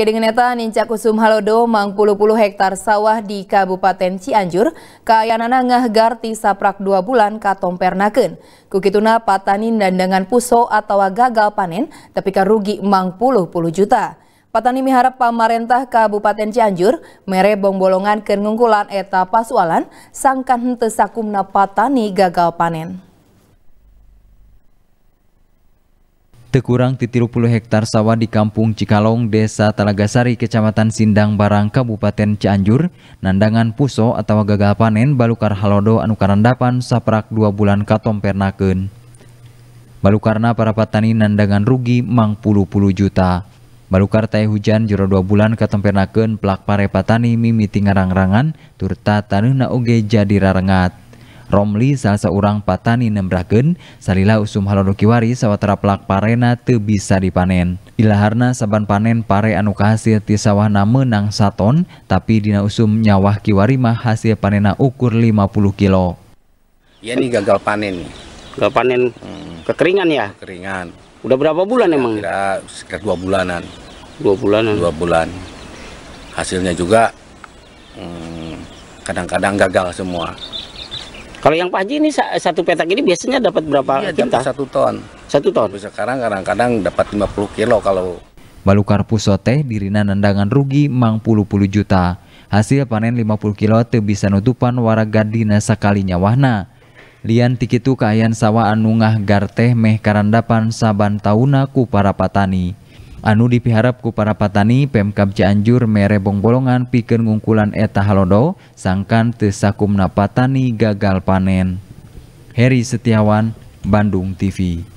Neta nincak kusum halodo mang puluh-puluh hektar sawah di Kabupaten Cianjur, kayanana garti saprak dua bulan pernaken. Kukituna patanin dandangan puso atau gagal panen, tapi karugi mang puluh-puluh juta. Patani miharap pemerintah Kabupaten Cianjur, mere bongbolongan bolongan eta pasualan, sangkan hente sakumna patani gagal panen. Tekurang ti puluh hektar sawah di Kampung Cikalong, Desa Talagasari, Kecamatan Sindang Barang, Kabupaten Cianjur, nandangan puso atau gagal panen balukar halodo anu dapan saprak dua bulan katompernakeun. Balukarna para petani nandangan rugi mang puluh-puluh juta. Balukar teh hujan jero dua bulan katompernakeun plak pare petani mimiti ngarang-rangan, turta na uge jadi rarengat. Romli salah seorang patani Nembraken salila usum halon kiwari sawatara pelak parena te bisa dipanen. Ilaharna saban panen pare anu kahasil ti sawahna menang saton tapi dina usum nyawah kiwari mah hasil panena ukur 50 kilo. Ya ini gagal panen. Gagal panen hmm. kekeringan ya? Kekeringan. Udah berapa bulan ya, emang? Kira sekitar dua bulanan. Dua bulanan. Dua bulan. Hasilnya juga hmm, kadang-kadang hmm, gagal semua. Kalau yang Pak Haji ini satu petak ini biasanya dapat berapa iya, Satu ton. Satu ton. Sekarang kadang-kadang dapat 50 kilo kalau Balukar pusote dirina nendangan rugi mang puluh-puluh juta. Hasil panen 50 kilo teu bisa nutupan waraga dina sekali nyawahna. Lian tikitu kayaan sawah anungah garteh meh karandapan saban tauna ku para patani anu dipiharapku para patani Pemkap Cianjur mere bonggolongan pikeun ngungkulan eta halodo sangkan teu sakumna patani gagal panen Heri Setiawan Bandung TV